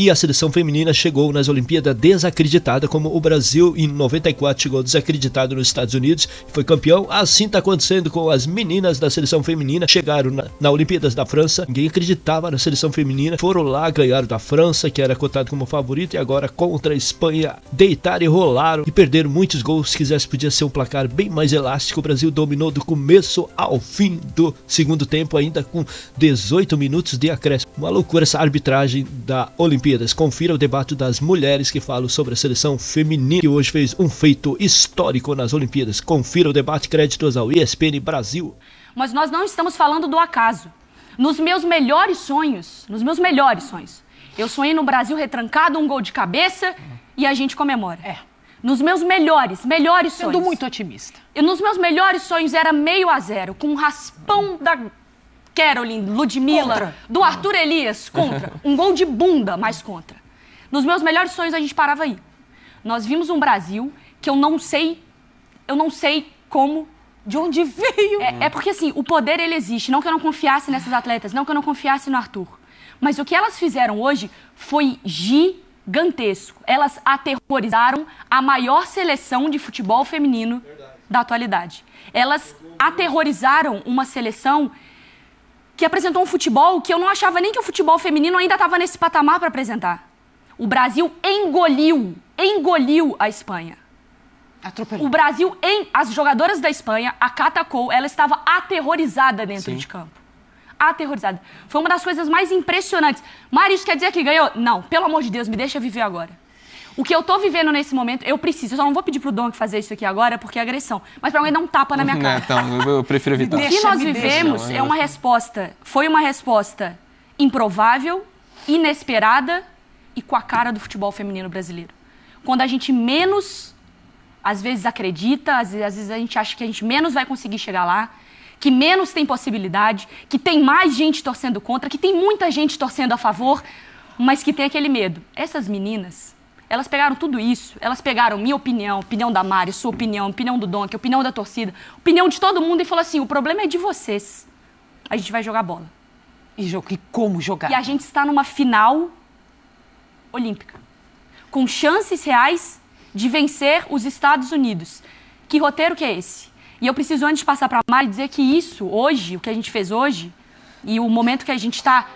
E a seleção feminina chegou nas Olimpíadas desacreditada, como o Brasil em 94 chegou desacreditado nos Estados Unidos e foi campeão. Assim está acontecendo com as meninas da seleção feminina. Chegaram na, na Olimpíadas da França, ninguém acreditava na seleção feminina. Foram lá, ganharam da França, que era cotado como favorito, e agora contra a Espanha deitaram e rolaram e perderam muitos gols. Se quisesse, podia ser um placar bem mais elástico. O Brasil dominou do começo ao fim do segundo tempo, ainda com 18 minutos de acréscimo. Uma loucura essa arbitragem da Olimpíada Olimpíadas. Confira o debate das mulheres que falam sobre a seleção feminina que hoje fez um feito histórico nas Olimpíadas. Confira o debate créditos ao ESPN Brasil. Mas nós não estamos falando do acaso. Nos meus melhores sonhos, nos meus melhores sonhos, eu sonhei no Brasil retrancado, um gol de cabeça e a gente comemora. É. Nos meus melhores, melhores Sendo sonhos. Sendo muito otimista. E nos meus melhores sonhos era meio a zero, com um raspão da Carolyn, Ludmilla, contra. do Arthur Elias, contra. Um gol de bunda, mas contra. Nos meus melhores sonhos a gente parava aí. Nós vimos um Brasil que eu não sei, eu não sei como, de onde veio. É, é porque assim, o poder ele existe. Não que eu não confiasse nessas atletas, não que eu não confiasse no Arthur. Mas o que elas fizeram hoje foi gigantesco. Elas aterrorizaram a maior seleção de futebol feminino Verdade. da atualidade. Elas aterrorizaram uma seleção que apresentou um futebol que eu não achava nem que o futebol feminino ainda estava nesse patamar para apresentar. O Brasil engoliu, engoliu a Espanha. Atropelou. O Brasil, em, as jogadoras da Espanha, a Cata Cole, ela estava aterrorizada dentro Sim. de campo. Aterrorizada. Foi uma das coisas mais impressionantes. Mari, isso quer dizer que ganhou? Não, pelo amor de Deus, me deixa viver agora. O que eu tô vivendo nesse momento, eu preciso. Eu só não vou pedir pro Dom que fazer isso aqui agora, porque é agressão. Mas pra alguém dar um tapa na minha né, cara. Não, então, eu prefiro evitar. O que nós vivemos é uma é resposta. Foi uma resposta improvável, inesperada e com a cara do futebol feminino brasileiro. Quando a gente menos, às vezes, acredita, às vezes a gente acha que a gente menos vai conseguir chegar lá, que menos tem possibilidade, que tem mais gente torcendo contra, que tem muita gente torcendo a favor, mas que tem aquele medo. Essas meninas elas pegaram tudo isso, elas pegaram minha opinião, opinião da Mari, sua opinião, opinião do Donk, opinião da torcida, opinião de todo mundo e falou assim: o problema é de vocês. A gente vai jogar bola. E, e como jogar? E a gente está numa final olímpica, com chances reais de vencer os Estados Unidos. Que roteiro que é esse? E eu preciso, antes de passar para a Mari, dizer que isso, hoje, o que a gente fez hoje, e o momento que a gente está,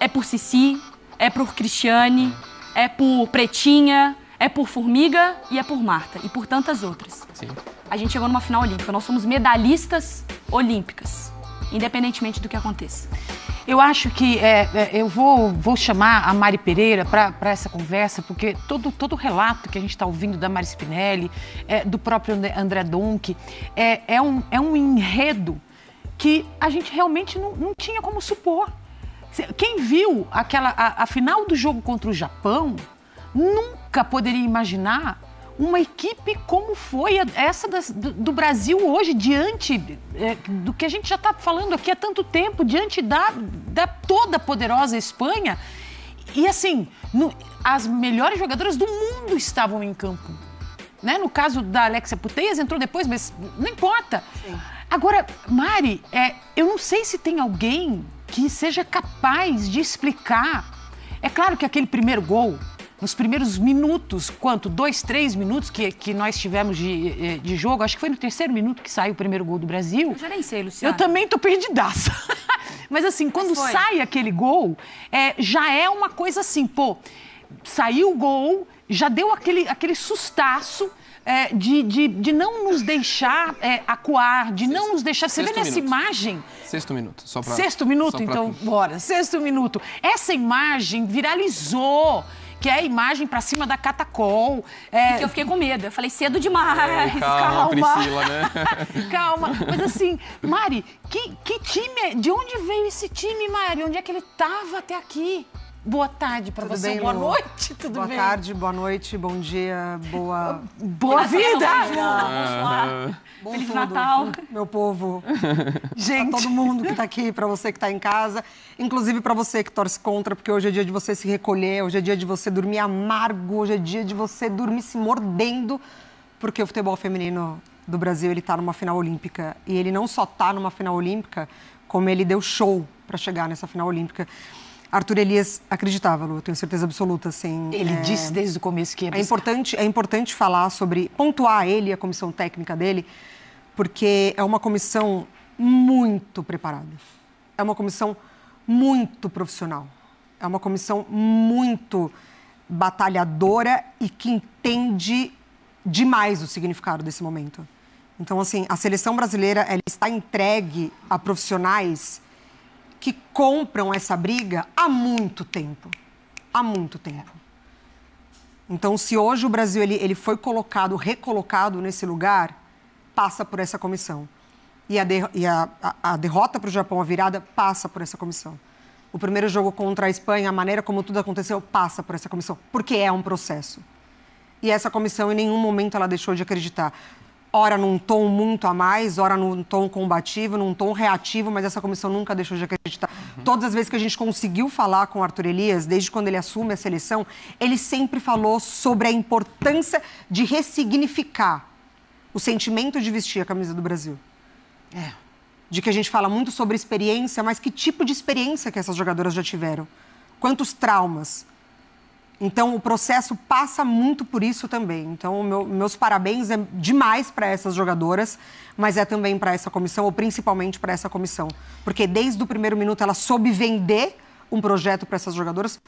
é por Cici, é por Cristiane é por Pretinha, é por Formiga e é por Marta e por tantas outras. Sim. A gente chegou numa final olímpica, nós somos medalhistas olímpicas, independentemente do que aconteça. Eu acho que é, é eu vou, vou chamar a Mari Pereira para essa conversa, porque todo, todo relato que a gente está ouvindo da Mari Spinelli, é, do próprio André Donck, é, é, um, é um enredo que a gente realmente não, não tinha como supor. Quem viu aquela, a, a final do jogo contra o Japão nunca poderia imaginar uma equipe como foi essa do, Brasil hoje, diante é, do que a gente já está falando aqui há tanto tempo, diante da, da toda poderosa Espanha. E assim, no, as melhores jogadoras do mundo estavam em campo. Né? No caso da Alexia Puteias, entrou depois, mas não importa. Sim. Agora, Mari, é, eu não sei se tem alguém que seja capaz de explicar. É claro que aquele primeiro gol, nos primeiros minutos, quanto? Dois, três minutos que, que nós tivemos de, eh, de jogo, acho que foi no terceiro minuto que saiu o primeiro gol do Brasil. Eu já nem sei, Eu também tô perdidaça. Mas assim, quando Mas sai aquele gol, é, já é uma coisa assim, pô, saiu o gol, já deu aquele, aquele sustaço. É, de, de, de não nos deixar é, acuar, de não nos deixar. Você vê nessa minuto. imagem Sexto minuto, só para. Sexto minuto, então, bora. Sexto minuto. Essa imagem viralizou que é a imagem para cima da Catacol. É, é... Que eu fiquei com medo. Eu falei, cedo demais. É, calma, calma, Priscila, né? calma. Mas assim, Mari, que, que time é? De onde veio esse time, Mari? Onde é que ele tava até aqui? Boa tarde para você, bem, boa Lu? noite, tudo boa bem? Boa tarde, boa noite, bom dia, boa... Boa Feliz vida! Bom ah. Feliz tudo. Natal! Meu povo, gente, pra todo mundo que tá aqui, para você que tá em casa, inclusive para você que torce contra, porque hoje é dia de você se recolher, hoje é dia de você dormir amargo, hoje é dia de você dormir se mordendo, porque o futebol feminino do Brasil, ele tá numa final olímpica. E ele não só tá numa final olímpica, como ele deu show para chegar nessa final olímpica. Arthur Elias acreditava, Lu, eu tenho certeza absoluta. Assim, ele é... disse desde o começo que ia é importante, é importante falar sobre, pontuar ele e a comissão técnica dele, porque é uma comissão muito preparada. É uma comissão muito profissional. É uma comissão muito batalhadora e que entende demais o significado desse momento. Então, assim, a seleção brasileira está entregue a profissionais que compram essa briga há muito tempo. Há muito tempo. Então, se hoje o Brasil ele, ele foi colocado, recolocado nesse lugar, passa por essa comissão. E a, de, e a, a, a derrota para o Japão, a virada, passa por essa comissão. O primeiro jogo contra a Espanha, a maneira como tudo aconteceu, passa por essa comissão, porque é um processo. E essa comissão, em nenhum momento, ela deixou de acreditar ora num tom muito a mais, ora num tom combativo, num tom reativo, mas essa comissão nunca deixou de acreditar. Uhum. Todas as vezes que a gente conseguiu falar com o Arthur Elias, desde quando ele assume a seleção, ele sempre falou sobre a importância de ressignificar o sentimento de vestir a camisa do Brasil. É. De que a gente fala muito sobre experiência, mas que tipo de experiência que essas jogadoras já tiveram? Quantos traumas? Então, o processo passa muito por isso também. Então, meu, meus parabéns é demais para essas jogadoras, mas é também para essa comissão, ou principalmente para essa comissão. Porque desde o primeiro minuto ela soube vender um projeto para essas jogadoras,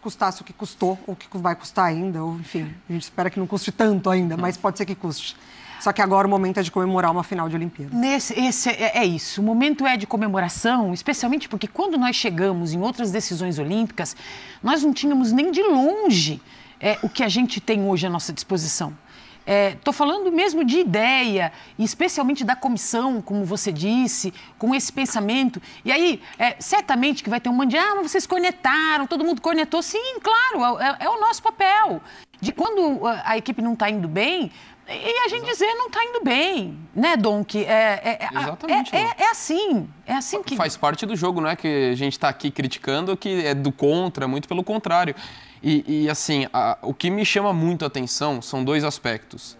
custasse o que custou, ou o que vai custar ainda, ou enfim, a gente espera que não custe tanto ainda, mas pode ser que custe. Só que agora o momento é de comemorar uma final de Olimpíada. Nesse, esse é, é isso. O momento é de comemoração, especialmente porque quando nós chegamos em outras decisões olímpicas, nós não tínhamos nem de longe é, o que a gente tem hoje à nossa disposição. Estou é, falando mesmo de ideia, especialmente da comissão, como você disse, com esse pensamento. E aí, é, certamente que vai ter um monte de. Ah, mas vocês cornetaram, todo mundo cornetou. Sim, claro, é, é, é o nosso papel. De quando ah, a equipe não está indo bem, e a gente Exato. dizer não está indo bem, né, Donk? É, é, é Exatamente. É, né? é, é, assim, é assim que... Faz parte do jogo, não é que a gente está aqui criticando, que é do contra, muito pelo contrário. E, e assim, a, o que me chama muito a atenção são dois aspectos.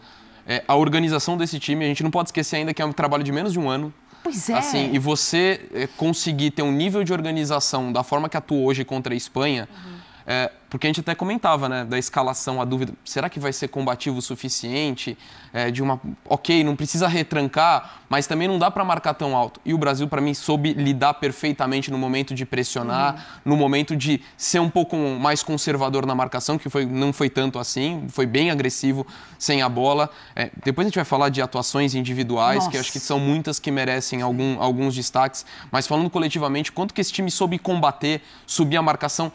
É, a organização desse time, a gente não pode esquecer ainda que é um trabalho de menos de um ano. Pois é. Assim, e você é, conseguir ter um nível de organização da forma que atua hoje contra a Espanha... Uhum é, porque a gente até comentava, né, da escalação, a dúvida, será que vai ser combativo o suficiente? É, de uma, ok, não precisa retrancar, mas também não dá para marcar tão alto. E o Brasil, para mim, soube lidar perfeitamente no momento de pressionar, uhum. no momento de ser um pouco mais conservador na marcação, que foi, não foi tanto assim, foi bem agressivo sem a bola. É, depois a gente vai falar de atuações individuais, Nossa. que acho que são muitas que merecem algum, alguns destaques, mas falando coletivamente, quanto que esse time soube combater, subir a marcação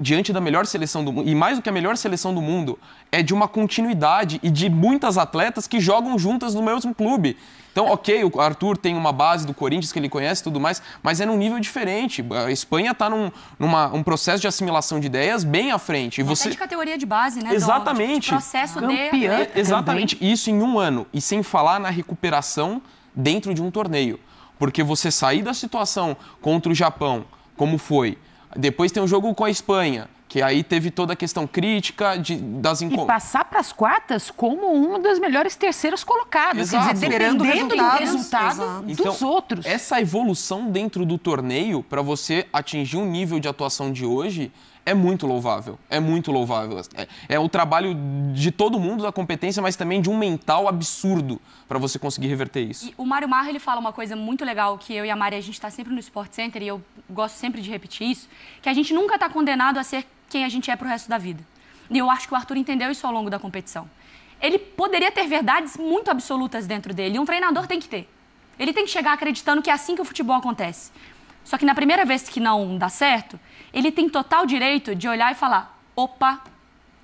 diante da melhor seleção do mundo, e mais do que a melhor seleção do mundo, é de uma continuidade e de muitas atletas que jogam juntas no mesmo clube. Então, ok, o Arthur tem uma base do Corinthians que ele conhece e tudo mais, mas é num nível diferente. A Espanha está num numa, um processo de assimilação de ideias bem à frente. E você... Até de categoria de base, né? Exatamente. Do, de processo Campeã, de... É, exatamente. Isso em um ano. E sem falar na recuperação dentro de um torneio. Porque você sair da situação contra o Japão, como foi, depois tem um jogo com a Espanha, que aí teve toda a questão crítica de, das inco... E passar para as quartas como um dos melhores terceiros colocados, Exato. quer dizer, dependendo do resultado Exato. dos então, outros. Essa evolução dentro do torneio, para você atingir um nível de atuação de hoje, é muito louvável. É muito louvável. É, é o trabalho de todo mundo, da competência, mas também de um mental absurdo para você conseguir reverter isso. E o Mário Marra, ele fala uma coisa muito legal que eu e a Mari, a gente está sempre no Sport Center e eu gosto sempre de repetir isso, que a gente nunca está condenado a ser quem a gente é para o resto da vida. E eu acho que o Arthur entendeu isso ao longo da competição. Ele poderia ter verdades muito absolutas dentro dele, e um treinador tem que ter. Ele tem que chegar acreditando que é assim que o futebol acontece. Só que na primeira vez que não dá certo, ele tem total direito de olhar e falar: opa,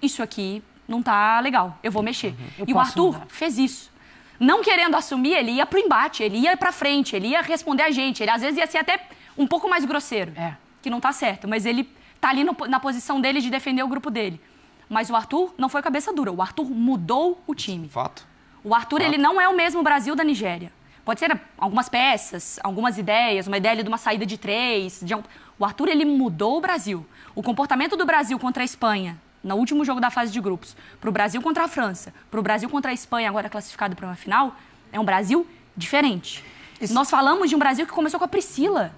isso aqui não tá legal, eu vou mexer. Uhum. Eu e o Arthur mudar. fez isso. Não querendo assumir, ele ia pro embate, ele ia pra frente, ele ia responder a gente. Ele às vezes ia ser até um pouco mais grosseiro, é. que não tá certo, mas ele tá ali no, na posição dele de defender o grupo dele. Mas o Arthur não foi cabeça dura, o Arthur mudou o time. Fato. O Arthur, Fato. ele não é o mesmo Brasil da Nigéria. Pode ser algumas peças, algumas ideias, uma ideia de uma saída de três. De um... O Arthur, ele mudou o Brasil. O comportamento do Brasil contra a Espanha, no último jogo da fase de grupos, para o Brasil contra a França, para o Brasil contra a Espanha, agora classificado para uma final, é um Brasil diferente. Isso. Nós falamos de um Brasil que começou com a Priscila,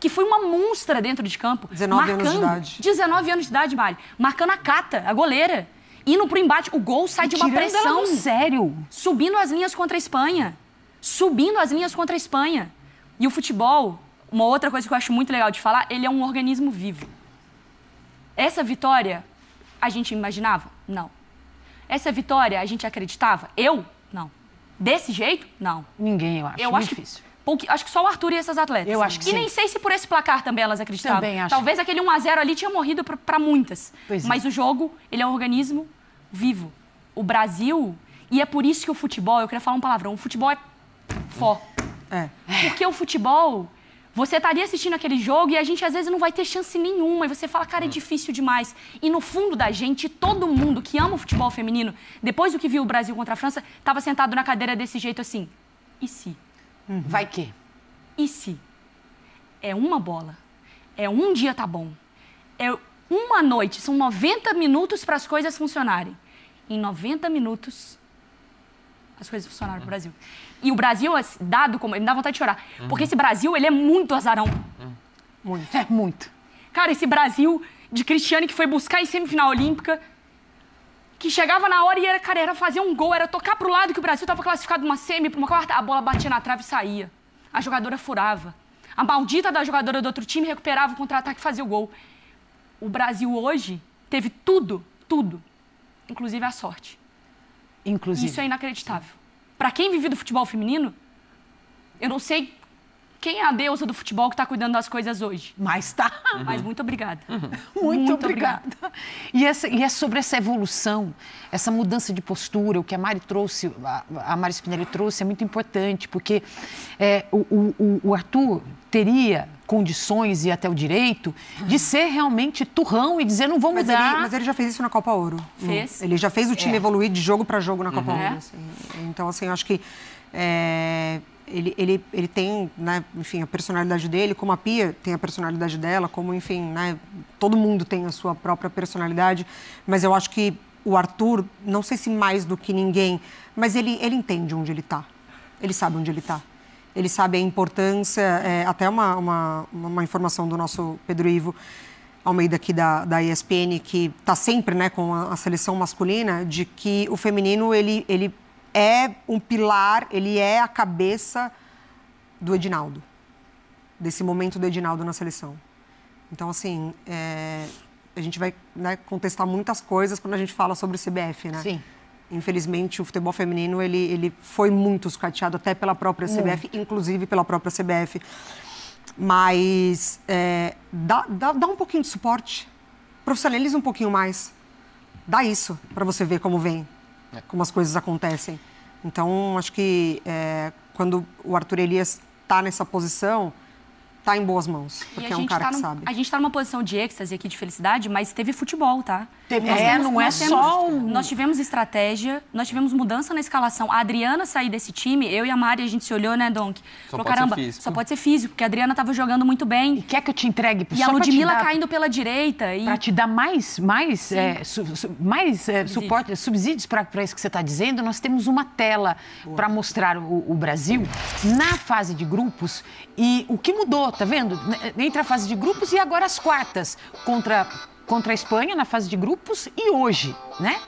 que foi uma monstra dentro de campo. 19 marcando, anos de idade. 19 anos de idade, Mari. Marcando a Cata, a goleira. Indo pro embate, o gol sai e de uma pressão. Ela sério. Subindo as linhas contra a Espanha subindo as linhas contra a Espanha. E o futebol, uma outra coisa que eu acho muito legal de falar, ele é um organismo vivo. Essa vitória a gente imaginava? Não. Essa vitória a gente acreditava? Eu? Não. Desse jeito? Não. Ninguém, eu acho. Eu acho difícil. Que, acho que só o Arthur e essas atletas. Eu acho que e sim. nem sei se por esse placar também elas acreditavam. Também acho. Talvez aquele 1x0 ali tinha morrido para muitas. Pois é. Mas é. o jogo, ele é um organismo vivo. O Brasil, e é por isso que o futebol, eu queria falar um palavrão, o futebol é fó. É. Porque o futebol, você estaria tá assistindo aquele jogo e a gente às vezes não vai ter chance nenhuma. E você fala, cara, é hum. difícil demais. E no fundo da gente, todo mundo que ama o futebol feminino, depois do que viu o Brasil contra a França, estava sentado na cadeira desse jeito assim. E se? Uhum. Vai que? E se? É uma bola. É um dia tá bom. É uma noite. São 90 minutos para as coisas funcionarem. Em 90 minutos, as coisas funcionaram no uhum. Brasil. E o Brasil dado como. Me dá vontade de chorar. Uhum. Porque esse Brasil, ele é muito azarão. Uhum. Muito. É, muito. Cara, esse Brasil de Cristiano que foi buscar em semifinal olímpica, que chegava na hora e era, cara, era fazer um gol, era tocar pro lado que o Brasil tava classificado uma semi, pra uma quarta, a bola batia na trave e saía. A jogadora furava. A maldita da jogadora do outro time recuperava o contra-ataque e fazia o gol. O Brasil hoje teve tudo, tudo, inclusive a sorte. Inclusive. Isso é inacreditável para quem vive do futebol feminino, eu não sei quem é a deusa do futebol que está cuidando das coisas hoje? Mas tá. Uhum. Mas muito obrigada. Uhum. Muito, muito obrigada. E, essa, e, é sobre essa evolução, essa mudança de postura, o que a Mari trouxe, a, a Mari Spinelli trouxe, é muito importante, porque é, o, o, o Arthur teria condições e até o direito de ser realmente turrão e dizer não vou mudar. Mas ele, mas ele já fez isso na Copa Ouro. Fez. Ele já fez o time é. evoluir de jogo para jogo na Copa uhum. Ouro. É? Assim. Então, assim, eu acho que é, ele, ele, ele tem, né, enfim, a personalidade dele, como a Pia tem a personalidade dela, como, enfim, né, todo mundo tem a sua própria personalidade, mas eu acho que o Arthur, não sei se mais do que ninguém, mas ele, ele entende onde ele está, ele sabe onde ele está. Ele sabe a importância, é, até uma, uma, uma informação do nosso Pedro Ivo, ao meio daqui da, da ESPN, que está sempre né, com a, a, seleção masculina, de que o feminino ele, ele é um pilar, ele é a cabeça do Edinaldo, desse momento do Edinaldo na seleção. Então, assim, é, a gente vai né, contestar muitas coisas quando a gente fala sobre o CBF, né? Sim. Infelizmente, o futebol feminino ele, ele foi muito escateado até pela própria CBF, muito. inclusive pela própria CBF. Mas é, dá, dá, dá um pouquinho de suporte, profissionaliza um pouquinho mais. Dá isso para você ver como vem, é. como as coisas acontecem. Então, acho que é, quando o Arthur Elias está nessa posição, tá em boas mãos, porque é um cara tá que sabe. A gente está numa posição de êxtase aqui, de felicidade, mas teve futebol, tá? Teve, é, temos, não é só um... Nós tivemos estratégia, nós tivemos mudança na escalação. A Adriana sair desse time, eu e a Mari, a gente se olhou, né, Donk? Só Falou, caramba, só pode ser físico, porque a Adriana tava jogando muito bem. E quer que eu te entregue? E só a Ludmilla dar... caindo pela direita. E... Para te dar mais, mais, é, su, su, mais é, suporte, subsídios para isso que você está dizendo, nós temos uma tela para mostrar o, o Brasil na fase de grupos e o que mudou tá vendo? Entre a fase de grupos e agora as quartas contra, contra a Espanha na fase de grupos e hoje, né?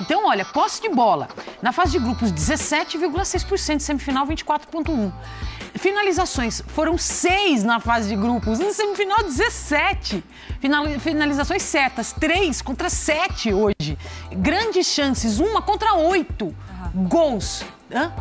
Então, olha, posse de bola. Na fase de grupos, 17,6%, semifinal 24,1%. Finalizações foram 6 na fase de grupos, na semifinal 17. Finalizações certas, 3 contra 7 hoje. Grandes chances, uma contra 8. Uhum. Gols. Hã?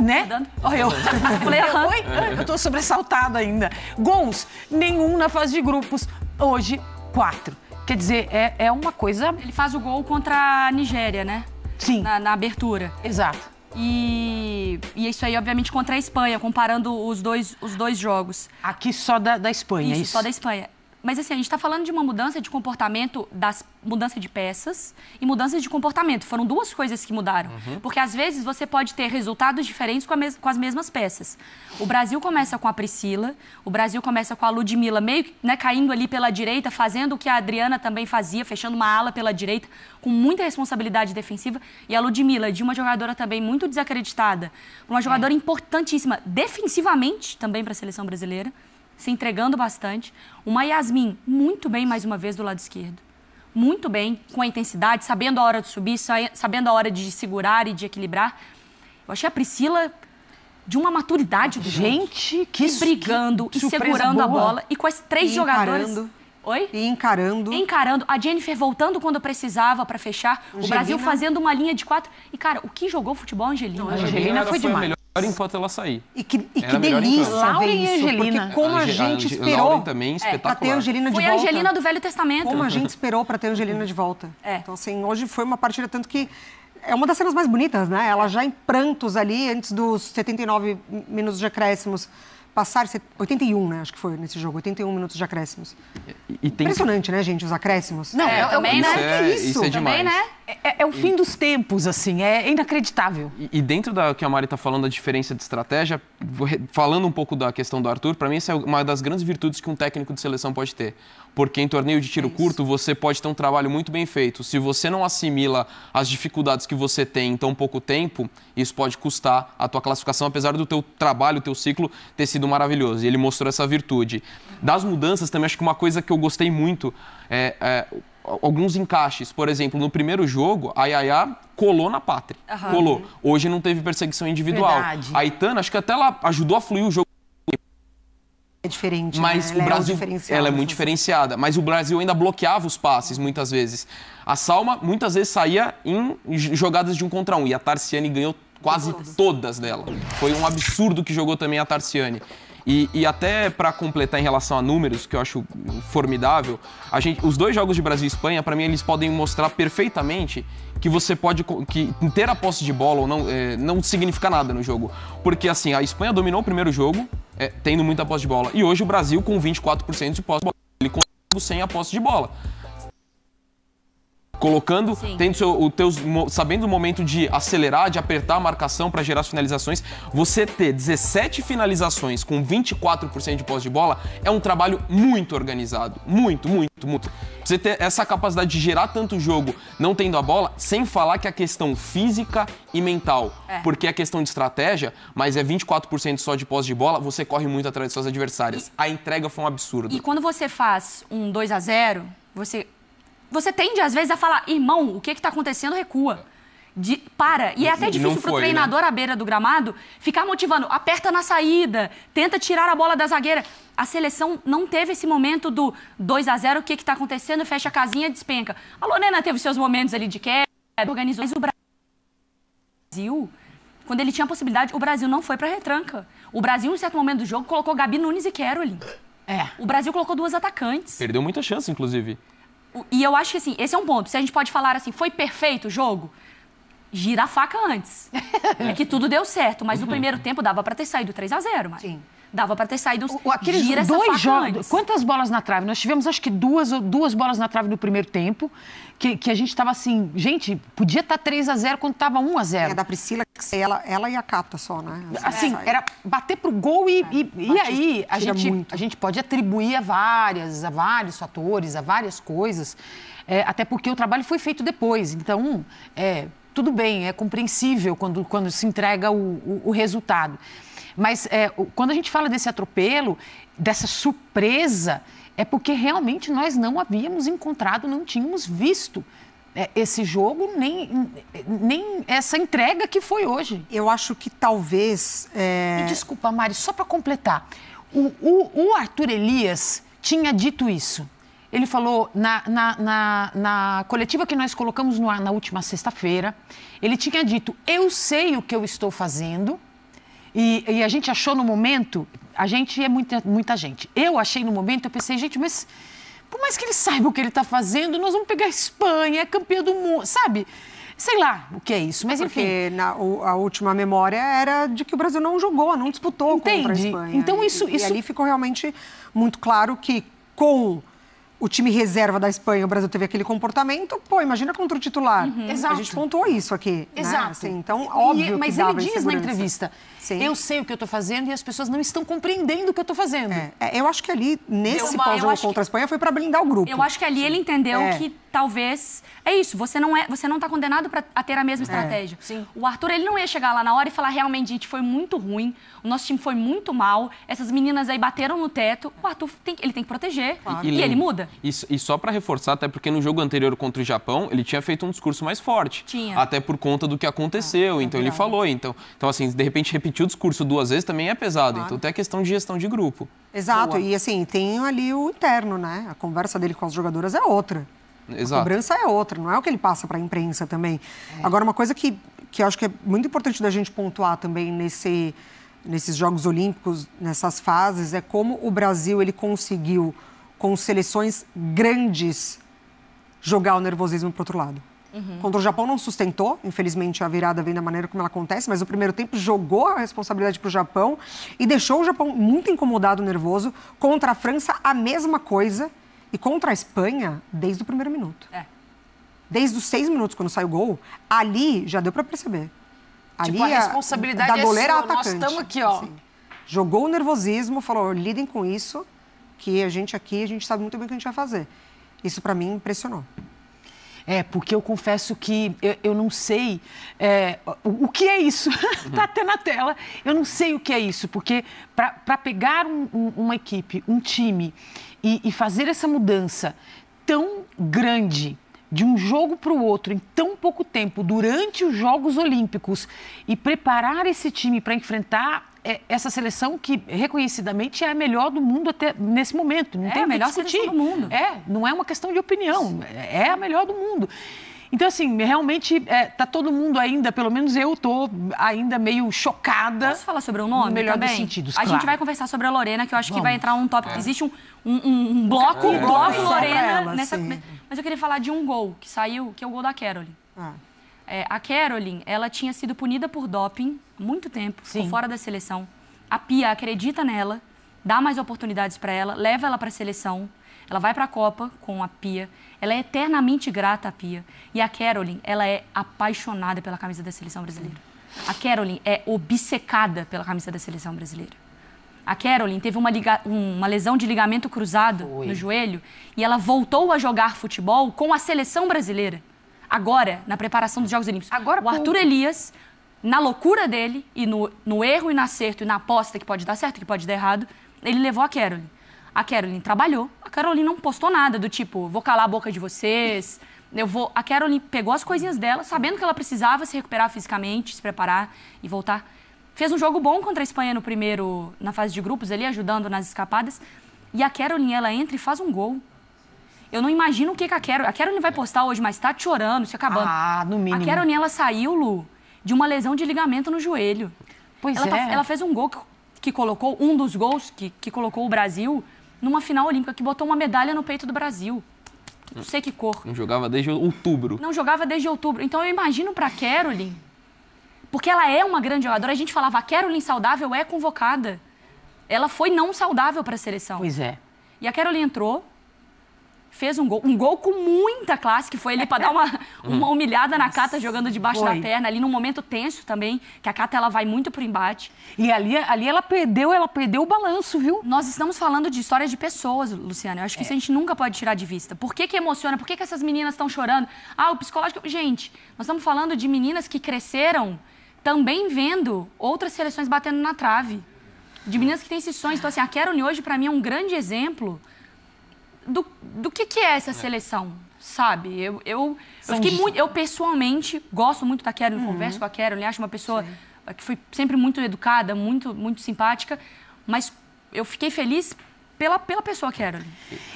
né? Tá Olha eu. Falei, oi, eu tô sobressaltada ainda. Gols, nenhum na fase de grupos. Hoje, quatro. Quer dizer, é, é uma coisa. Ele faz o gol contra a Nigéria, né? Sim. Na, na abertura. Exato. E, e, é isso aí, obviamente, contra a Espanha, comparando os dois, os dois jogos. Aqui só da, da Espanha, isso, é isso? só da Espanha. Mas assim, a gente está falando de uma mudança de comportamento, das mudança de peças e mudanças de comportamento. Foram duas coisas que mudaram. Uhum. Porque às vezes você pode ter resultados diferentes com, mes... com, as mesmas peças. O Brasil começa com a Priscila, o Brasil começa com a Ludmilla, meio né, caindo ali pela direita, fazendo o que a Adriana também fazia, fechando uma ala pela direita, com muita responsabilidade defensiva. E a Ludmilla, de uma jogadora também muito desacreditada, uma jogadora é. importantíssima defensivamente também para a seleção brasileira se entregando bastante. Uma Yasmin, muito bem mais uma vez do lado esquerdo. Muito bem, com a intensidade, sabendo a hora de subir, sabendo a hora de segurar e de equilibrar. Eu achei a Priscila de uma maturidade do Gente, que, que e brigando que e segurando boa. a bola e com as três e jogadoras. Encarando Oi? E encarando. Encarando. A Jennifer voltando quando precisava para fechar. Angelina. O Brasil fazendo uma linha de quatro. E, cara, o que jogou futebol, Angelina? Não, Angelina, Angelina foi, demais. Foi melhor enquanto ela sair. E que, e que delícia Laura e Angelina. Porque como a, a gente esperou Lauren também, é, pra ter a Angelina de foi volta. Foi a Angelina do Velho Testamento. Como a gente esperou para ter a Angelina de volta. É. Então, assim, hoje foi uma partida tanto que é uma das cenas mais bonitas, né? Ela já em prantos ali, antes dos 79 minutos de acréscimos passar 81, né? Acho que foi nesse jogo, 81 minutos de acréscimos. E, e Impressionante, que... né, gente, os acréscimos? Não, é, eu, é também, eu, né? É, isso é, isso, isso é demais. Também, né? É, é, é, o fim e, dos tempos, assim, é inacreditável. E, e dentro da que a Mari está falando, da diferença de estratégia, falando um pouco da questão do Arthur, para mim essa é uma das grandes virtudes que um técnico de seleção pode ter. Porque em torneio de tiro é curto, você pode ter um trabalho muito bem feito. Se você não assimila as dificuldades que você tem em tão pouco tempo, isso pode custar a tua classificação, apesar do teu trabalho, teu ciclo ter sido maravilhoso. E ele mostrou essa virtude. Das mudanças também, acho que uma coisa que eu gostei muito é, é alguns encaixes. Por exemplo, no primeiro jogo, a Yaya colou na pátria. Colou. Hoje não teve perseguição individual. Verdade. A Itana, acho que até ela ajudou a fluir o jogo. É diferente, mas né? o Brasil, é ela é, é né? muito diferenciada, mas o Brasil ainda bloqueava os passes muitas vezes. A Salma muitas vezes saía em jogadas de um contra um e a Tarciane ganhou quase todas dela. Foi um absurdo que jogou também a Tarciane. E, e até para completar em relação a números, que eu acho formidável, a gente, os dois jogos de Brasil e Espanha, para mim, eles podem mostrar perfeitamente que você pode que ter a posse de bola ou não é, não significa nada no jogo, porque assim a Espanha dominou o primeiro jogo, é, tendo muita posse de bola, e hoje o Brasil com 24% de posse de bola, ele consegue sem a posse de bola colocando, Sim. tendo seu, o teus, sabendo o momento de acelerar, de apertar a marcação para gerar as finalizações. Você ter 17 finalizações com 24% de posse de bola é um trabalho muito organizado. Muito, muito, muito. Você ter essa capacidade de gerar tanto jogo não tendo a bola, sem falar que é a questão física e mental. É. Porque é questão de estratégia, mas é 24% só de posse de bola, você corre muito atrás de suas adversárias. E... A entrega foi um absurdo. E quando você faz um 2 a 0 você você tende, às vezes, a falar, irmão, o que está acontecendo, recua. De, para. E é até difícil para o né? treinador né? à beira do gramado ficar motivando. Aperta na saída, tenta tirar a bola da zagueira. A seleção não teve esse momento do 2 a 0 o que está acontecendo, fecha a casinha, despenca. A Lorena teve seus momentos ali de queda, organizou. Mas o Brasil, quando ele tinha a possibilidade, o Brasil não foi para retranca. O Brasil, em certo momento do jogo, colocou Gabi Nunes e Quero É. O Brasil colocou duas atacantes. Perdeu muita chance, inclusive. E eu acho que assim, esse é um ponto. Se a gente pode falar assim, foi perfeito o jogo, gira a faca antes. é que tudo deu certo, mas no uhum. primeiro tempo dava para ter saído 3 a 0 mas. Sim. Dava para ter saído o, aqueles gira dois jogos. Quantas bolas na trave? Nós tivemos acho que duas, duas bolas na trave no primeiro tempo, que, que a gente estava assim, gente, podia estar tá 3 a 0 quando estava 1 a 0. É da Priscila ela, ela e a Cata só, né? Assim, é. era bater pro gol e, é. e, e aí a gente, muito. a gente pode atribuir a várias, a vários fatores, a várias coisas. É, até porque o trabalho foi feito depois. Então, é, tudo bem, é compreensível quando, quando se entrega o, o, o resultado. Mas é, quando a gente fala desse atropelo, dessa surpresa, é porque realmente nós não havíamos encontrado, não tínhamos visto é, esse jogo, nem, nem essa entrega que foi hoje. Eu acho que talvez. É... E desculpa, Mari, só para completar. O, o, o, Arthur Elias tinha dito isso. Ele falou na, na, na, na coletiva que nós colocamos no ar na última sexta-feira. Ele tinha dito: Eu sei o que eu estou fazendo e, e a gente achou no momento, a gente é muita, muita gente. Eu achei no momento, eu pensei, gente, mas por mais que ele saiba o que ele está fazendo, nós vamos pegar a Espanha, é campeã do mundo, sabe? Sei lá o que é isso, mas enfim. Porque a última memória era de que o Brasil não jogou, não disputou Entendi. contra a Espanha. Então isso, e, isso... e ali ficou realmente muito claro que com o time reserva da Espanha, o Brasil teve aquele comportamento, pô, imagina contra o titular. Uhum. Exato. A gente pontuou isso aqui. Né? Exato. Né? Assim, então, óbvio e, Mas ele diz na entrevista, Sim. Eu sei o que eu estou fazendo e as pessoas não estão compreendendo o que eu estou fazendo. É, é, eu acho que ali, nesse pós-jogo contra que... a Espanha, foi para blindar o grupo. Eu acho que ali Sim. ele entendeu é. que talvez... É isso, você não é, você não está condenado pra, a ter a mesma é. estratégia. É. O Arthur, ele não ia chegar lá na hora e falar, realmente, gente, foi muito ruim, o nosso time foi muito mal, essas meninas aí bateram no teto, o Arthur tem, ele tem que proteger claro. e, e, e, ele muda. E, e só para reforçar, até porque no jogo anterior contra o Japão, ele tinha feito um discurso mais forte. Tinha. Até por conta do que aconteceu, ah, então é ele falou. Então, então assim, de repente repetir repetir o discurso duas vezes também é pesado. Claro. Então tem a questão de gestão de grupo. Exato, Boa. e assim, tem ali o interno, né? A conversa dele com as jogadoras é outra. Exato. A cobrança é outra, não é o que ele passa para a imprensa também. É. Agora, uma coisa que, que eu acho que é muito importante da gente pontuar também nesse, nesses Jogos Olímpicos, nessas fases, é como o Brasil ele conseguiu, com seleções grandes, jogar o nervosismo para outro lado. Uhum. Contra o Japão não sustentou, infelizmente a virada vem da maneira como ela acontece, mas o primeiro tempo jogou a responsabilidade para o Japão e deixou o Japão muito incomodado, nervoso. Contra a França, a mesma coisa. E contra a Espanha, desde o primeiro minuto. É. Desde os seis minutos, quando sai o gol, ali já deu para perceber. Ali tipo, a é responsabilidade a, da é goleira é sua, atacante. nós estamos aqui, ó. Assim, jogou o nervosismo, falou, lidem com isso, que a gente aqui, a gente sabe muito bem o que a gente vai fazer. Isso para mim impressionou. É, porque eu confesso que eu, eu não sei é, o, o, que é isso. Está uhum. até na tela. Eu não sei o que é isso, porque para pegar um, um, uma equipe, um time, e, e fazer essa mudança tão grande, de um jogo para o outro em tão pouco tempo, durante os Jogos Olímpicos, e preparar esse time para enfrentar é, essa seleção que reconhecidamente é a melhor do mundo até nesse momento. Não é tem a melhor seleção do mundo. É, não é uma questão de opinião. É, é a melhor do mundo. Então, assim, realmente está é, todo mundo ainda, pelo menos eu tô ainda meio chocada. Posso falar sobre o nome? No melhor também? dos sentidos. A claro. gente vai conversar sobre a Lorena, que eu acho Vamos. que vai entrar um tópico. É. Existe um, um, um bloco, é. um bloco Lorena ela, nessa. Sim. Mas eu queria falar de um gol que saiu, que é o gol da Caroline. Ah. É, a Caroline, ela tinha sido punida por doping muito tempo, Sim. ficou fora da seleção. A Pia acredita nela, dá mais oportunidades para ela, leva ela para a seleção. Ela vai para a Copa com a Pia. Ela é eternamente grata à Pia. E a Caroline, ela é apaixonada pela camisa da seleção brasileira. A Caroline é obcecada pela camisa da seleção brasileira. A Caroline teve uma, liga... uma lesão de ligamento cruzado no joelho e ela voltou a jogar futebol com a seleção brasileira agora, na preparação dos Jogos Olímpicos. Agora, o Arthur Elias, na loucura dele, e no, no erro e no acerto, e na aposta que pode dar certo, que pode dar errado, ele levou a Caroline. A Caroline trabalhou, a Caroline não postou nada do tipo, vou calar a boca de vocês, eu vou. A Caroline pegou as coisinhas dela, sabendo que ela precisava se recuperar fisicamente, se preparar e voltar. Fez um jogo bom contra a Espanha no primeiro, na fase de grupos ali, ajudando nas escapadas. E a Caroline, ela entra e faz um gol. Eu não imagino o que, que a Carol... A Carol vai postar hoje, mas tá chorando, se acabando. Ah, no mínimo. A Carol, ela saiu, Lu, de uma lesão de ligamento no joelho. Pois ela tá é. Tá, ela fez um gol que, que, colocou, um dos gols que, que colocou o Brasil numa final olímpica, que botou uma medalha no peito do Brasil. Não sei que cor. Não jogava desde outubro. Não jogava desde outubro. Então eu imagino pra Carolyn. porque ela é uma grande jogadora, a gente falava, a Carolyn saudável é convocada. Ela foi não saudável para a seleção. Pois é. E a Carolyn entrou, fez um gol. Um gol com muita classe, que foi ele para dar uma, uma humilhada na Cata jogando debaixo foi. da perna, ali num momento tenso também, que a Cata ela vai muito pro embate. E ali, ali ela perdeu, ela perdeu o balanço, viu? Nós estamos falando de histórias de pessoas, Luciana. Eu acho que é. isso a gente nunca pode tirar de vista. Por que, que emociona? Por que, que essas meninas estão chorando? Ah, o psicológico. Gente, nós estamos falando de meninas que cresceram também vendo outras seleções batendo na trave. De meninas que têm esses sonhos. Então, assim, a Keroni hoje, para mim, é um grande exemplo do, do que, que é essa é. seleção, sabe? Eu, eu, eu fiquei muito. Eu pessoalmente gosto muito da Carol, uhum. converso com a Carol, acho uma pessoa Sim. que foi sempre muito educada, muito, muito simpática, mas eu fiquei feliz pela, pela pessoa Carolyn.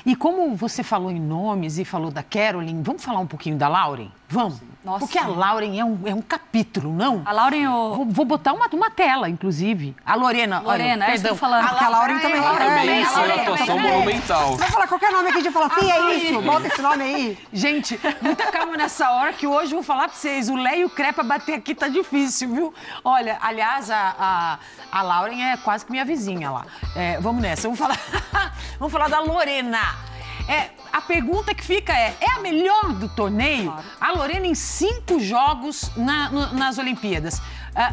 E como você falou em nomes e falou da Carolyn, vamos falar um pouquinho da Lauren? Vamos. Sim. Nossa. Porque a Lauren é um, é um capítulo, não? A Lauren, eu... vou, vou botar uma, uma tela, inclusive. A Lorena. Lorena, olha, é perdão. falando. A, é, a Lauren também. Ela também isso, é atuação monumental. Vai falar qualquer nome aqui, a gente fala, sim, é isso, bota esse nome aí. Gente, muita calma nessa hora, que hoje eu vou falar pra vocês, o Lé e o Crepa bater aqui tá difícil, viu? Olha, aliás, a, a, a Lauren é quase que minha vizinha lá. É, vamos nessa, vamos falar, vamos falar da Lorena. É, a pergunta que fica é: é a melhor do torneio? A Lorena em cinco jogos na, no, nas Olimpíadas. Ah,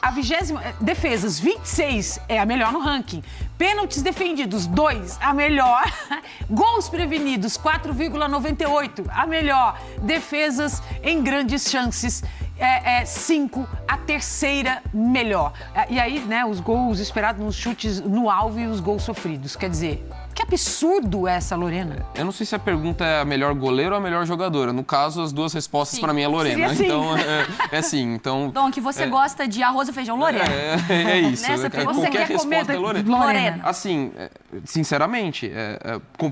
a vigésima. Eh, defesas, 26 é a melhor no ranking. Pênaltis defendidos, 2, a melhor. Gols prevenidos, 4,98, a melhor. Defesas em grandes chances é, é, cinco, a terceira melhor. É, e aí, né, os gols esperados nos chutes no alvo e os gols sofridos. Quer dizer, que absurdo é essa Lorena. Eu não sei se a pergunta é a melhor goleiro ou a melhor jogadora. No caso, as duas respostas para mim é Lorena. Assim. Então, é, é assim. Então, Dom, que você é, gosta de arroz ou feijão, Lorena. É, é, é isso. Nessa né, você é, quer comer é Lorena. Lorena. Assim, sinceramente,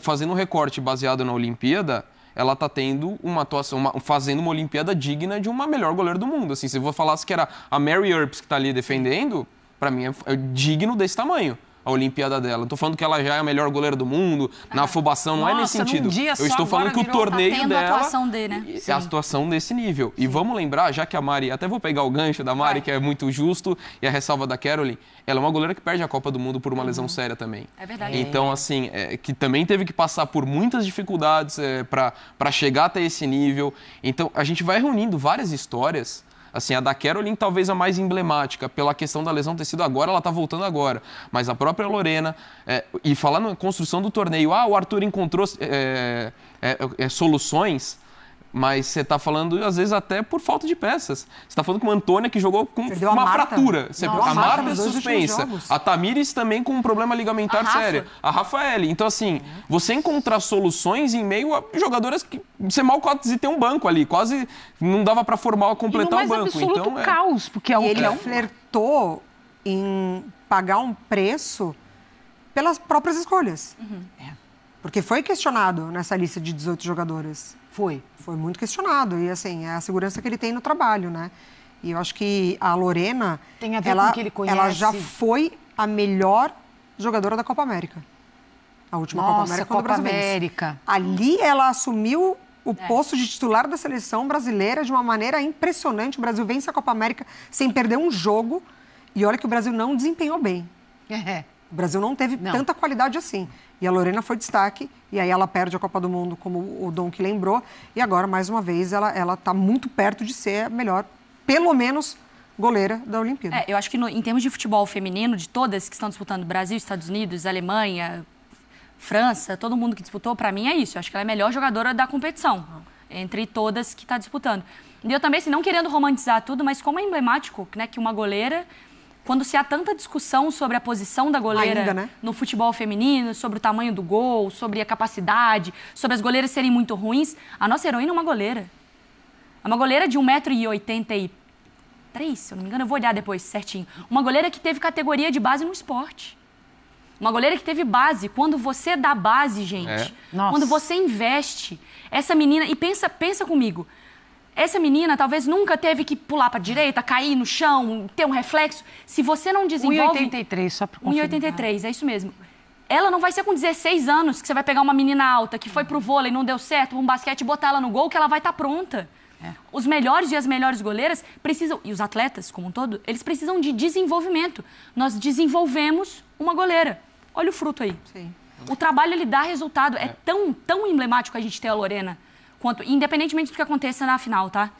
fazendo um recorte baseado na Olimpíada, ela está tendo uma atuação, uma, fazendo uma Olimpíada digna de uma melhor goleira do mundo. Assim, se eu falasse que era a Mary Earps que está ali defendendo, para mim é, é digno desse tamanho a Olimpíada dela. Estou falando que ela já é a melhor goleira do mundo, é. na ah, afobação, Nossa, não é nesse sentido. Eu estou falando que o tá torneio tá dela. A atuação dele, né? É a atuação desse nível. Sim. E vamos lembrar, já que a Mari, até vou pegar o gancho da Mari, que é muito justo, e a ressalva da Caroline, ela é uma goleira que perde a Copa do Mundo por uma uhum. lesão séria também. É verdade. Então, assim, é, que também teve que passar por muitas dificuldades é, para chegar até esse nível. Então, a gente vai reunindo várias histórias Assim, a da Caroline talvez a mais emblemática, pela questão da lesão ter sido agora, ela está voltando agora. Mas a própria Lorena, é, e falar na construção do torneio, ah, o Arthur encontrou é, é, é, é soluções mas você está falando, às vezes, até por falta de peças. Você está falando com o Antônia que jogou com Perdeu uma fratura. Você, Nossa, a Marta é suspensa. A Tamires também com um problema ligamentar a sério. A Rafaeli. Então, assim, você encontrar soluções em meio a jogadoras que você mal quase tem um banco ali. Quase não dava para formar, completar e no o banco. Então, é caos, porque é um... Ele é flertou em pagar um preço pelas próprias escolhas. Uhum. É. Porque foi questionado nessa lista de 18 jogadoras. Foi. Foi muito questionado. E assim, é a segurança que ele tem no trabalho, né? E eu acho que a Lorena. Tem a ver ela, com que ele conhece. Ela já foi a melhor jogadora da Copa América. A última Nossa, Copa América. Copa América. Ali ela assumiu o é. posto de titular da seleção brasileira de uma maneira impressionante. O Brasil vence a Copa América sem perder um jogo. E olha que o Brasil não desempenhou bem. É. O Brasil não teve não. tanta qualidade assim. E a Lorena foi destaque, e aí ela perde a Copa do Mundo, como o Dom que lembrou. E agora, mais uma vez, ela está muito perto de ser a melhor, pelo menos goleira da Olimpíada. É, eu acho que no, em termos de futebol feminino, de todas que estão disputando Brasil, Estados Unidos, Alemanha, França, todo mundo que disputou, para mim é isso. Eu acho que ela é a melhor jogadora da competição, entre todas que está disputando. E eu também, assim, não querendo romantizar tudo, mas como é emblemático né, que uma goleira quando se há tanta discussão sobre a posição da goleira Ainda, né? no futebol feminino, sobre o tamanho do gol, sobre a capacidade, sobre as goleiras serem muito ruins, a nossa heroína é uma goleira. É uma goleira de 1,83m, se eu não me engano, eu vou olhar depois certinho. Uma goleira que teve categoria de base no esporte. Uma goleira que teve base. Quando você dá base, gente, é. quando você investe, essa menina. E pensa, pensa comigo. Essa menina talvez nunca teve que pular para a direita, cair no chão, ter um reflexo. Se você não desenvolve... 1,83, só para confirmar. 1,83, é isso mesmo. Ela não vai ser com 16 anos que você vai pegar uma menina alta que foi para o vôlei, não deu certo, um basquete, botar ela no gol, que ela vai estar tá pronta. É. Os melhores e as melhores goleiras precisam, e os atletas como um todo, eles precisam de desenvolvimento. Nós desenvolvemos uma goleira. Olha o fruto aí. Sim. O trabalho, ele dá resultado. É, é tão, tão emblemático a gente ter a Lorena quanto, independentemente do que aconteça na final, tá?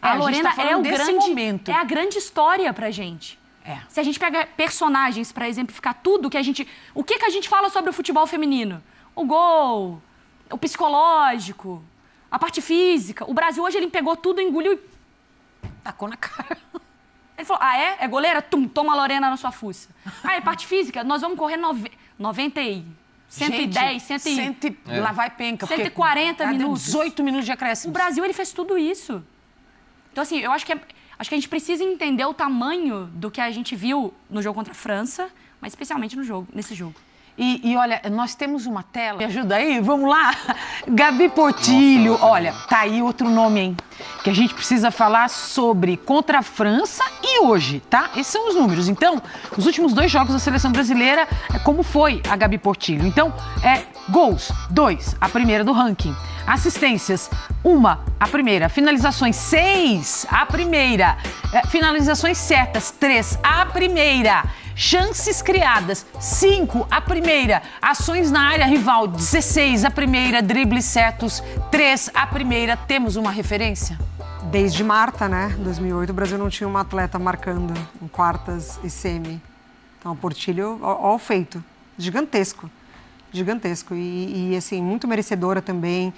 É, a tá Lorena a tá é o grande momento. é a grande história pra gente. É. Se a gente pega personagens para exemplificar tudo que a gente, o que que a gente fala sobre o futebol feminino? O gol, o psicológico, a parte física. O Brasil hoje ele pegou tudo, engoliu e tacou na cara. Ele falou: "Ah é? É goleira? Tum, toma a Lorena na sua fuça". Ah, é parte física. Nós vamos correr nove... 90 e 110, 100, cento, é. lá vai penca. 140 minutos. 18 minutos de acréscimo. O Brasil ele fez tudo isso. Então, assim, eu acho que, é, acho que a gente precisa entender o tamanho do que a gente viu no jogo contra a França, mas especialmente no jogo, nesse jogo. E, e, olha, nós temos uma tela. Me ajuda aí, vamos lá. Gabi Portilho, Nossa, olha, tá aí outro nome, hein? Que a gente precisa falar sobre contra a França e hoje, tá? Esses são os números. Então, os últimos dois jogos da seleção brasileira, é como foi a Gabi Portilho? Então, é gols, dois, a primeira do ranking. Assistências, uma, a primeira. Finalizações, seis, a primeira. É, finalizações certas, três, a primeira. Chances criadas, cinco a primeira. Ações na área rival, 16 a primeira. Dribles certos, três a primeira. Temos uma referência? Desde Marta, né? 2008, o Brasil não tinha uma atleta marcando em quartas e semi. Então, o Portilho, ó, ó o feito. Gigantesco gigantesco. E, e assim, muito merecedora também.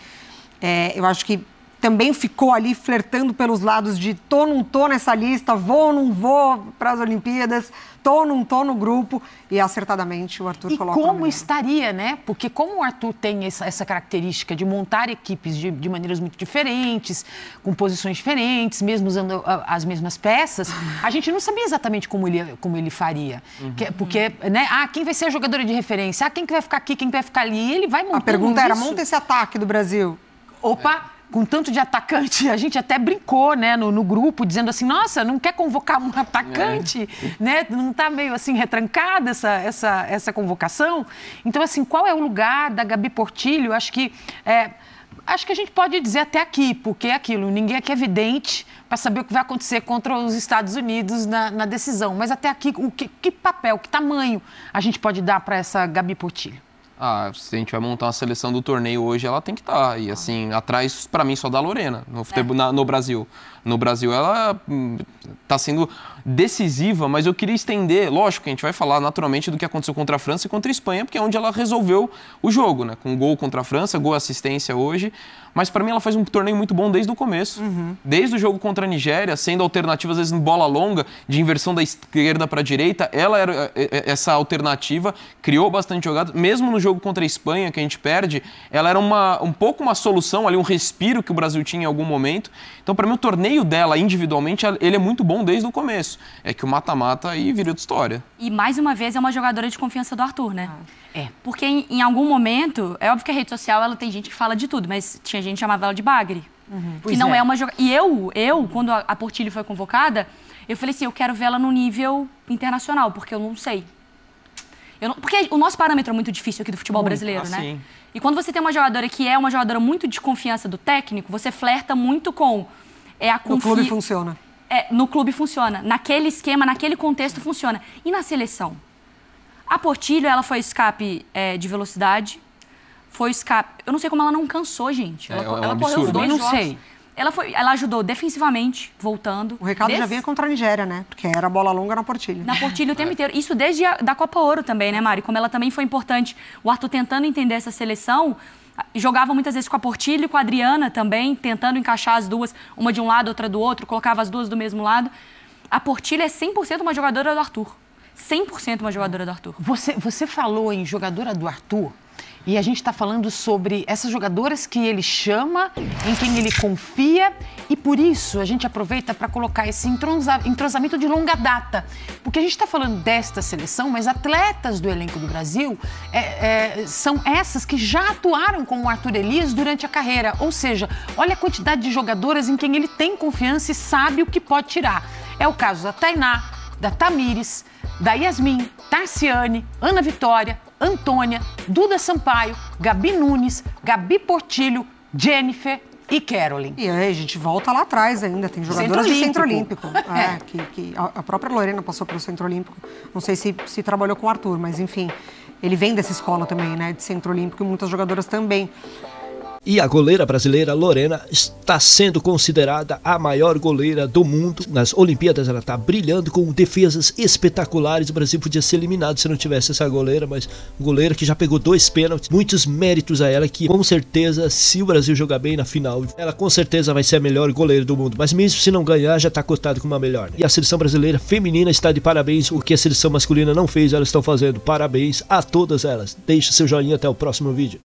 É, eu acho que também ficou ali flertando pelos lados de tô, não tô nessa lista, vou, não vou para as Olimpíadas, tô, não tô no grupo. E acertadamente o Arthur e coloca. Como estaria, né? Porque como o Arthur tem essa, essa característica de montar equipes de, de, maneiras muito diferentes, com posições diferentes, mesmo usando as mesmas peças, a gente não sabia exatamente como ele, como ele faria. Uhum. porque, né? Ah, quem vai ser a jogadora de referência? Ah, quem que vai ficar aqui, quem que vai ficar ali? Ele vai montar. A pergunta isso. era: monta esse ataque do Brasil. Opa! É com tanto de atacante, a gente até brincou, né, no, no grupo, dizendo assim, nossa, não quer convocar um atacante, é. né? Não está meio assim retrancada essa, essa, essa convocação. Então, assim, qual é o lugar da Gabi Portilho? Acho que é, acho que a gente pode dizer até aqui, porque é aquilo, ninguém aqui é vidente para saber o que vai acontecer contra os Estados Unidos na, na decisão. Mas até aqui, o que, que papel, que tamanho a gente pode dar para essa Gabi Portilho? Ah, se a gente vai montar uma seleção do torneio hoje, ela tem que estar. Tá. E tá. assim, atrás, para mim, só da Lorena, no, é. futebol, é. na, no Brasil no Brasil. Ela está hum, sendo decisiva, mas eu queria estender, lógico que a gente vai falar naturalmente do que aconteceu contra a França e contra a Espanha, porque é onde ela resolveu o jogo, né? Com gol contra a França, gol assistência hoje. Mas para mim ela faz um torneio muito bom desde o começo. Uhum. Desde o jogo contra a Nigéria, sendo alternativa às vezes em bola longa, de inversão da esquerda para a direita, ela era é, é, essa alternativa, criou bastante jogada. Mesmo no jogo contra a Espanha, que a gente perde, ela era uma, um pouco uma solução ali, um respiro que o Brasil tinha em algum momento. Então para mim o torneio desempenho dela individualmente, ele é muito bom desde o começo. É que o mata-mata aí virou de história. E mais uma vez é uma jogadora de confiança do Arthur, né? Ah. É. Porque em, em, algum momento, é óbvio que a rede social ela tem gente que fala de tudo, mas tinha gente que chamava ela de bagre. Uhum. Que não é. é uma jogadora. E eu, eu, quando a, a Portilho foi convocada, eu falei assim: eu quero ver ela no nível internacional, porque eu não sei. Eu não... Porque o nosso parâmetro é muito difícil aqui do futebol muito, brasileiro, assim. né? E quando você tem uma jogadora que é uma jogadora muito de confiança do técnico, você flerta muito com é a No clube funciona. É, no clube funciona. Naquele esquema, naquele contexto funciona. E na seleção? A Portilho, ela foi escape é, de velocidade, foi escape. Eu não sei como ela não cansou, gente. É, ela, é, é um ela correu os dois Eu não sei. Ela, foi, ela ajudou defensivamente, voltando. O recado desde... já vinha contra a Nigéria, né? Porque era bola longa na Portilha. Na Portilha o tempo é. inteiro. Isso desde a da Copa Ouro também, né, Mari? Como ela também foi importante. O Arthur tentando entender essa seleção, jogavam muitas vezes com a Portilho e com a Adriana também, tentando encaixar as duas, uma de um lado, outra do outro, colocava as duas do mesmo lado. A Portilho é 100% uma jogadora do Arthur. 100% uma jogadora do Arthur. Você, você falou em jogadora do Arthur, e a gente está falando sobre essas jogadoras que ele chama, em quem ele confia, e por isso a gente aproveita para colocar esse entrosamento de longa data. Porque a gente está falando desta seleção, mas atletas do elenco do Brasil é, é, são essas que já atuaram com o Arthur Elias durante a carreira. Ou seja, olha a quantidade de jogadoras em quem ele tem confiança e sabe o que pode tirar. É o caso da Tainá, da Tamires, da Yasmin, Tarciane, Ana Vitória, Antônia, Duda Sampaio, Gabi Nunes, Gabi Portilho, Jennifer e Carolyn. E aí a gente volta lá atrás ainda, tem jogadoras centro do Centro Olímpico. É, é, que, que, a própria Lorena passou pelo Centro Olímpico. Não sei se, se trabalhou com o Arthur, mas enfim, ele vem dessa escola também, né, de Centro Olímpico e muitas jogadoras também. E a goleira brasileira Lorena está sendo considerada a maior goleira do mundo. Nas Olimpíadas ela está brilhando com defesas espetaculares. O Brasil podia ser eliminado se não tivesse essa goleira, mas goleira que já pegou dois pênaltis. Muitos méritos a ela que com certeza se o Brasil jogar bem na final, ela com certeza vai ser a melhor goleira do mundo. Mas mesmo se não ganhar, já está cotado com uma melhor. Né? E a seleção brasileira feminina está de parabéns. O que a seleção masculina não fez, elas estão fazendo. Parabéns a todas elas. Deixe seu joinha até o próximo vídeo.